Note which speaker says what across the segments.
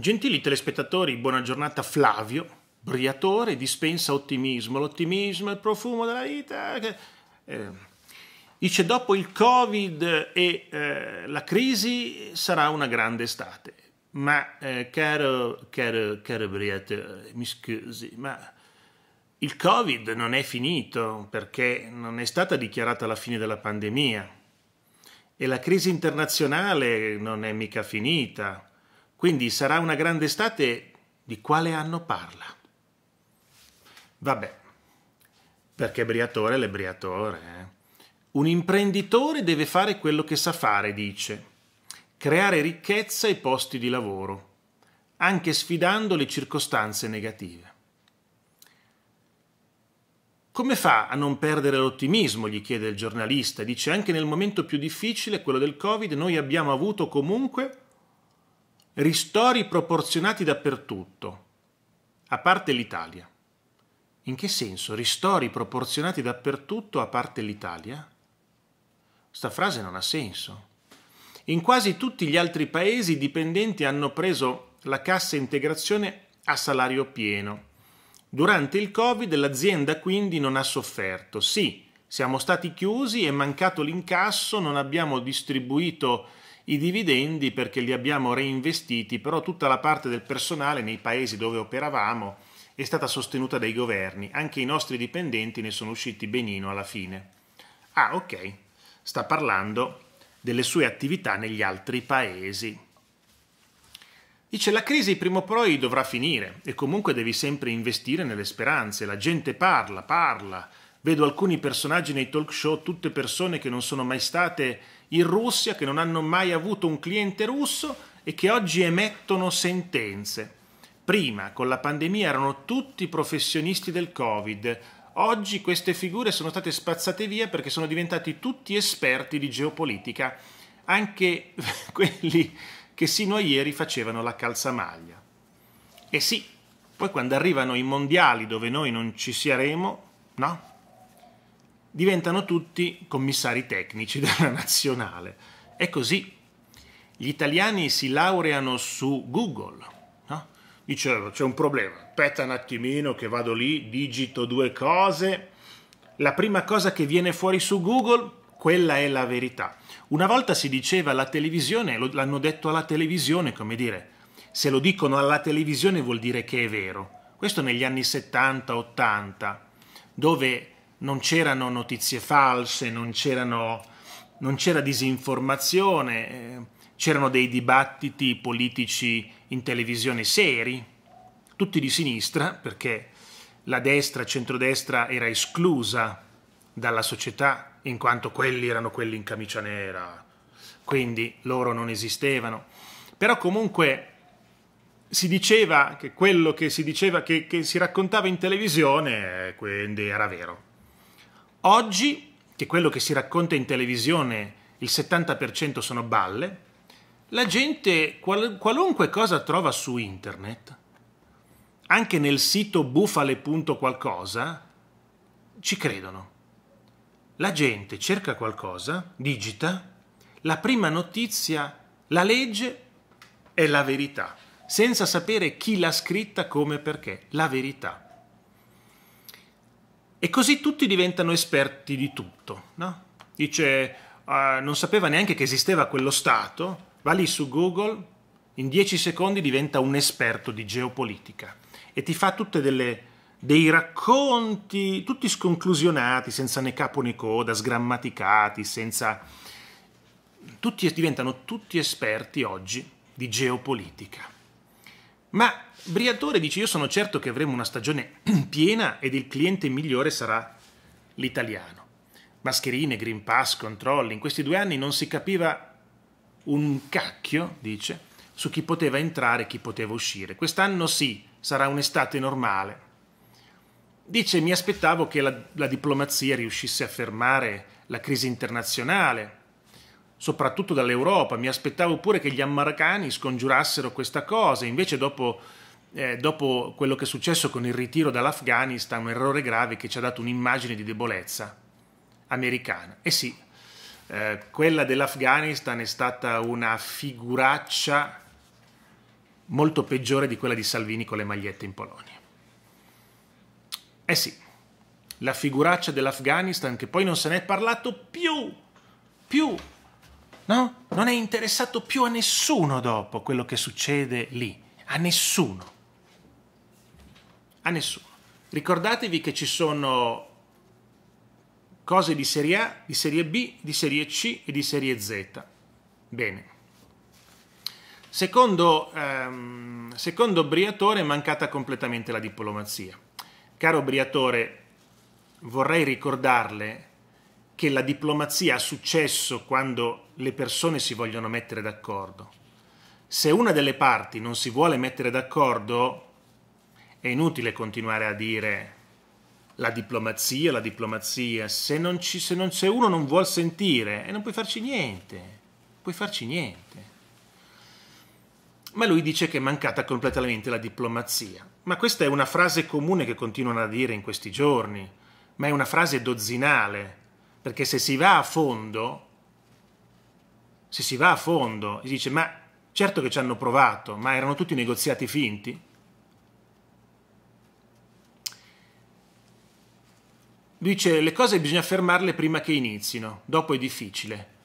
Speaker 1: Gentili telespettatori, buona giornata Flavio, Briatore, dispensa ottimismo, l'ottimismo è il profumo della vita. eh, dice dopo il Covid e eh, la crisi sarà una grande estate, ma eh, caro, caro, caro Briatore, eh, mi scusi, ma il Covid non è finito perché non è stata dichiarata la fine della pandemia e la crisi internazionale non è mica finita quindi sarà una grande estate di quale anno parla? Vabbè, perché Briatore è l'ebriatore. Eh? Un imprenditore deve fare quello che sa fare, dice, creare ricchezza e posti di lavoro, anche sfidando le circostanze negative. Come fa a non perdere l'ottimismo? gli chiede il giornalista. Dice anche nel momento più difficile, quello del Covid, noi abbiamo avuto comunque Ristori proporzionati dappertutto, a parte l'Italia. In che senso? Ristori proporzionati dappertutto, a parte l'Italia? Sta frase non ha senso. In quasi tutti gli altri paesi i dipendenti hanno preso la cassa integrazione a salario pieno. Durante il Covid l'azienda quindi non ha sofferto. Sì, siamo stati chiusi, è mancato l'incasso, non abbiamo distribuito i dividendi perché li abbiamo reinvestiti, però tutta la parte del personale nei paesi dove operavamo è stata sostenuta dai governi, anche i nostri dipendenti ne sono usciti benino alla fine. Ah, ok, sta parlando delle sue attività negli altri paesi. Dice la crisi prima o poi dovrà finire e comunque devi sempre investire nelle speranze, la gente parla, parla, vedo alcuni personaggi nei talk show, tutte persone che non sono mai state in Russia che non hanno mai avuto un cliente russo e che oggi emettono sentenze. Prima, con la pandemia, erano tutti professionisti del Covid. Oggi queste figure sono state spazzate via perché sono diventati tutti esperti di geopolitica, anche quelli che sino a ieri facevano la calzamaglia. E eh sì, poi quando arrivano i mondiali dove noi non ci saremo, no? diventano tutti commissari tecnici della nazionale. È così. Gli italiani si laureano su Google. No? Dice, c'è un problema, aspetta un attimino che vado lì, digito due cose. La prima cosa che viene fuori su Google, quella è la verità. Una volta si diceva alla televisione, l'hanno detto alla televisione, come dire, se lo dicono alla televisione vuol dire che è vero. Questo negli anni 70-80, dove non c'erano notizie false, non, non c'era disinformazione, eh, c'erano dei dibattiti politici in televisione seri, tutti di sinistra, perché la destra, centrodestra era esclusa dalla società, in quanto quelli erano quelli in camicia nera, quindi loro non esistevano. Però comunque si diceva che quello che si diceva che, che si raccontava in televisione, eh, quindi era vero. Oggi, che quello che si racconta in televisione, il 70% sono balle, la gente qualunque cosa trova su internet, anche nel sito bufale.qualcosa, ci credono. La gente cerca qualcosa, digita, la prima notizia, la legge è la verità, senza sapere chi l'ha scritta, come e perché, la verità. E così tutti diventano esperti di tutto. No? Dice, uh, non sapeva neanche che esisteva quello Stato, va lì su Google, in dieci secondi diventa un esperto di geopolitica e ti fa tutte delle dei racconti tutti sconclusionati, senza né capo né coda, sgrammaticati, senza... Tutti, diventano tutti esperti oggi di geopolitica. Ma Briatore dice: Io sono certo che avremo una stagione piena ed il cliente migliore sarà l'italiano. Mascherine, Green Pass, controlli. In questi due anni non si capiva un cacchio, dice, su chi poteva entrare e chi poteva uscire. Quest'anno sì, sarà un'estate normale. Dice: Mi aspettavo che la, la diplomazia riuscisse a fermare la crisi internazionale soprattutto dall'Europa. Mi aspettavo pure che gli americani scongiurassero questa cosa, invece dopo, eh, dopo quello che è successo con il ritiro dall'Afghanistan, un errore grave che ci ha dato un'immagine di debolezza americana. E eh sì, eh, quella dell'Afghanistan è stata una figuraccia molto peggiore di quella di Salvini con le magliette in Polonia. Eh sì, la figuraccia dell'Afghanistan che poi non se ne è parlato più, più, no? Non è interessato più a nessuno dopo quello che succede lì, a nessuno. A nessuno. Ricordatevi che ci sono cose di serie A, di serie B, di serie C e di serie Z. Bene. Secondo, ehm, secondo Briatore è mancata completamente la diplomazia. Caro Briatore, vorrei ricordarle che la diplomazia ha successo quando le persone si vogliono mettere d'accordo. Se una delle parti non si vuole mettere d'accordo, è inutile continuare a dire la diplomazia, la diplomazia, se, non ci, se, non, se uno non vuol sentire e eh, non puoi farci niente, puoi farci niente. Ma lui dice che è mancata completamente la diplomazia. Ma questa è una frase comune che continuano a dire in questi giorni, ma è una frase dozzinale perché se si va a fondo, se si va a fondo, si dice ma certo che ci hanno provato, ma erano tutti negoziati finti? Dice le cose bisogna fermarle prima che inizino, dopo è difficile.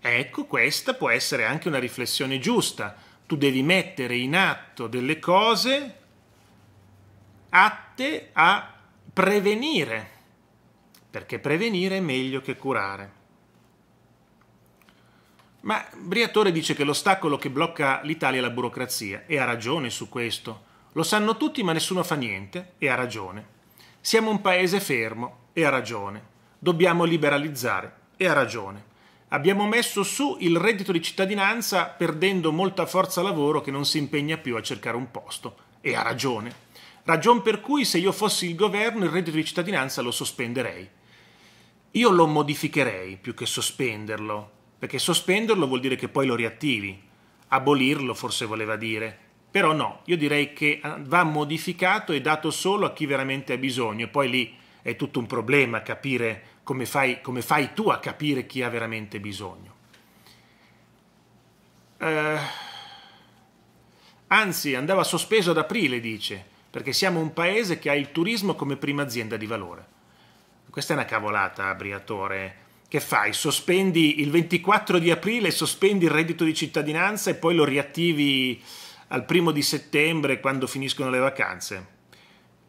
Speaker 1: Ecco, questa può essere anche una riflessione giusta. Tu devi mettere in atto delle cose atte a prevenire perché prevenire è meglio che curare. Ma Briatore dice che l'ostacolo che blocca l'Italia è la burocrazia, e ha ragione su questo. Lo sanno tutti ma nessuno fa niente, e ha ragione. Siamo un paese fermo, e ha ragione. Dobbiamo liberalizzare, e ha ragione. Abbiamo messo su il reddito di cittadinanza perdendo molta forza lavoro che non si impegna più a cercare un posto, e ha ragione. Ragion per cui se io fossi il governo il reddito di cittadinanza lo sospenderei io lo modificherei più che sospenderlo, perché sospenderlo vuol dire che poi lo riattivi, abolirlo forse voleva dire, però no, io direi che ah, va modificato e dato solo a chi veramente ha bisogno, poi lì è tutto un problema capire come fai, come fai tu a capire chi ha veramente bisogno. Eh, anzi, andava sospeso ad aprile, dice, perché siamo un paese che ha il turismo come prima azienda di valore. Questa è una cavolata, Briatore. Che fai? Sospendi il 24 di aprile, sospendi il reddito di cittadinanza e poi lo riattivi al primo di settembre quando finiscono le vacanze?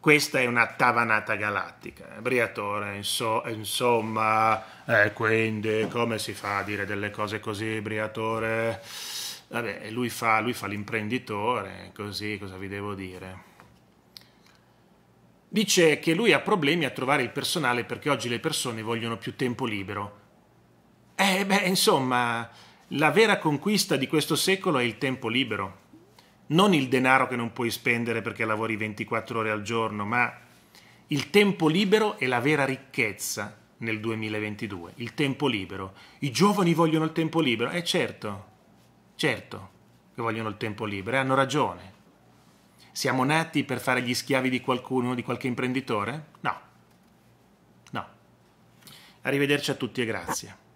Speaker 1: Questa è una tavanata galattica, eh, Briatore, inso, insomma, eh, quindi come si fa a dire delle cose così, Briatore? Vabbè, lui fa, lui fa l'imprenditore, così cosa vi devo dire? Dice che lui ha problemi a trovare il personale perché oggi le persone vogliono più tempo libero. Eh beh, insomma, la vera conquista di questo secolo è il tempo libero. Non il denaro che non puoi spendere perché lavori 24 ore al giorno, ma il tempo libero è la vera ricchezza nel 2022. Il tempo libero. I giovani vogliono il tempo libero. Eh certo, certo che vogliono il tempo libero e eh, hanno ragione. Siamo nati per fare gli schiavi di qualcuno, di qualche imprenditore? No. No. Arrivederci a tutti e grazie.